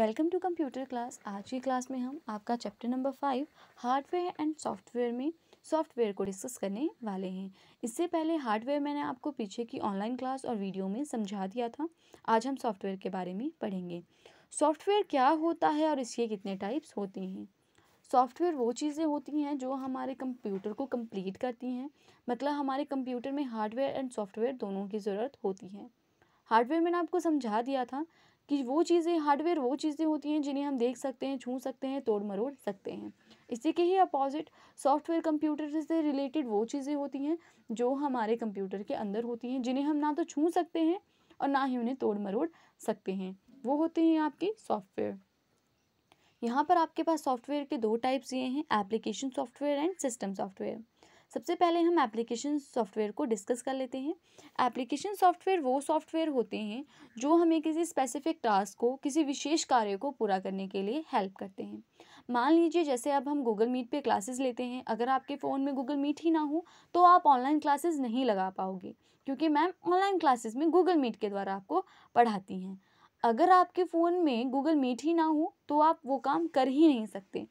welcome to computer class आज की class में हम आपका chapter number five hardware and software में सॉफ्टवेयर को डिस्कस करने वाले हैं इससे पहले हार्डवेयर मैंने आपको पीछे की ऑनलाइन क्लास और वीडियो में समझा दिया था आज हम सॉफ्टवेयर के बारे में पढ़ेंगे सॉफ्टवेयर क्या होता है और इसके कितने टाइप्स होते हैं सॉफ्टवेयर वो चीज़ें होती हैं जो हमारे कंप्यूटर को कम्प्लीट करती हैं मतलब हमारे कंप्यूटर में हार्डवेयर एंड सॉफ्टवेयर दोनों की ज़रूरत होती है हार्डवेयर मैंने आपको समझा दिया था कि वो चीज़ें हार्डवेयर वो चीज़ें होती हैं जिन्हें हम देख सकते हैं छू सकते हैं तोड़ मरोड़ सकते हैं इसी के ही अपोजिट सॉफ्टवेयर कंप्यूटर से रिलेटेड वो चीज़ें होती हैं जो हमारे कंप्यूटर के अंदर होती हैं जिन्हें हम ना तो छू सकते हैं और ना ही उन्हें तोड़ मरोड़ सकते हैं वो होते हैं आपके सॉफ्टवेयर यहाँ पर आपके पास सॉफ्टवेयर के दो टाइप्स ये हैं application software and system software सबसे पहले हम एप्लीकेशन सॉफ्टवेयर को डिस्कस कर लेते हैं एप्लीकेशन सॉफ्टवेयर वो सॉफ्टवेयर होते हैं जो हमें किसी स्पेसिफिक टास्क को किसी विशेष कार्य को पूरा करने के लिए हेल्प करते हैं मान लीजिए जैसे अब हम गूगल मीट पे क्लासेस लेते हैं अगर आपके फ़ोन में गूगल मीट ही ना हो तो आप ऑनलाइन क्लासेस नहीं लगा पाओगे क्योंकि मैम ऑनलाइन क्लासेस में गूगल मीट के द्वारा आपको पढ़ाती हैं अगर आपके फ़ोन में गूगल मीट ही ना हो तो आप वो काम कर ही नहीं सकते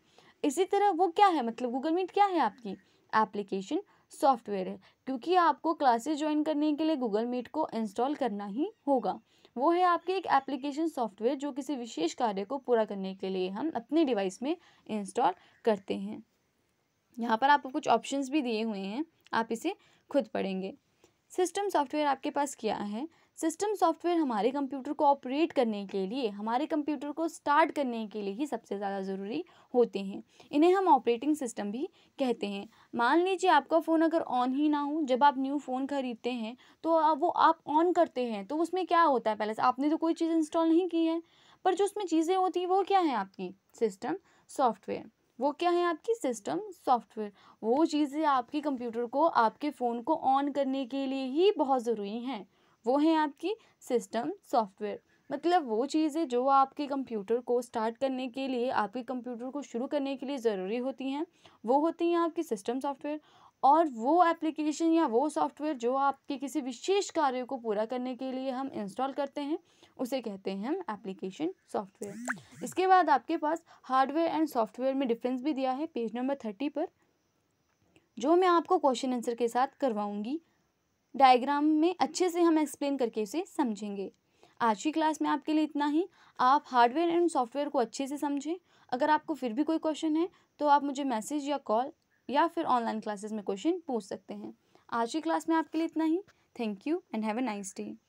इसी तरह वो क्या है मतलब गूगल मीट क्या है आपकी एप्लीकेशन सॉफ्टवेयर है क्योंकि आपको क्लासेस ज्वाइन करने के लिए गूगल मीट को इंस्टॉल करना ही होगा वो है आपके एक एप्लीकेशन सॉफ्टवेयर जो किसी विशेष कार्य को पूरा करने के लिए हम अपने डिवाइस में इंस्टॉल करते हैं यहाँ पर आपको कुछ ऑप्शंस भी दिए हुए हैं आप इसे खुद पढ़ेंगे सिस्टम सॉफ्टवेयर आपके पास क्या है सिस्टम सॉफ्टवेयर हमारे कंप्यूटर को ऑपरेट करने के लिए हमारे कंप्यूटर को स्टार्ट करने के लिए ही सबसे ज़्यादा ज़रूरी होते हैं इन्हें हम ऑपरेटिंग सिस्टम भी कहते हैं मान लीजिए आपका फ़ोन अगर ऑन ही ना हो जब आप न्यू फ़ोन खरीदते हैं तो वो आप ऑन करते हैं तो उसमें क्या होता है पहले से आपने तो कोई चीज़ इंस्टॉल नहीं की है पर जो उसमें चीज़ें होती हैं वो क्या है आपकी सिस्टम सॉफ्टवेयर वो क्या है आपकी सिस्टम सॉफ्टवेयर वो चीज़ें आपके कंप्यूटर को आपके फ़ोन को ऑन करने के लिए ही बहुत ज़रूरी हैं वो हैं आपकी सिस्टम सॉफ्टवेयर मतलब वो चीज़ें जो आपके कंप्यूटर को स्टार्ट करने के लिए आपके कंप्यूटर को शुरू करने के लिए ज़रूरी होती हैं वो होती हैं आपकी सिस्टम सॉफ्टवेयर और वो एप्लीकेशन या वो सॉफ्टवेयर जो आपके किसी विशेष कार्य को पूरा करने के लिए हम इंस्टॉल करते हैं उसे कहते हैं हम एप्लीकेशन सॉफ्टवेयर इसके बाद आपके पास हार्डवेयर एंड सॉफ्टवेयर में डिफरेंस भी दिया है पेज नंबर थर्टी पर जो मैं आपको क्वेश्चन आंसर के साथ करवाऊंगी डायग्राम में अच्छे से हम एक्सप्लेन करके उसे समझेंगे आज की क्लास में आपके लिए इतना ही आप हार्डवेयर एंड सॉफ्टवेयर को अच्छे से समझें अगर आपको फिर भी कोई क्वेश्चन है तो आप मुझे मैसेज या कॉल या फिर ऑनलाइन क्लासेस में क्वेश्चन पूछ सकते हैं आज की क्लास में आपके लिए इतना ही thank you and have a nice day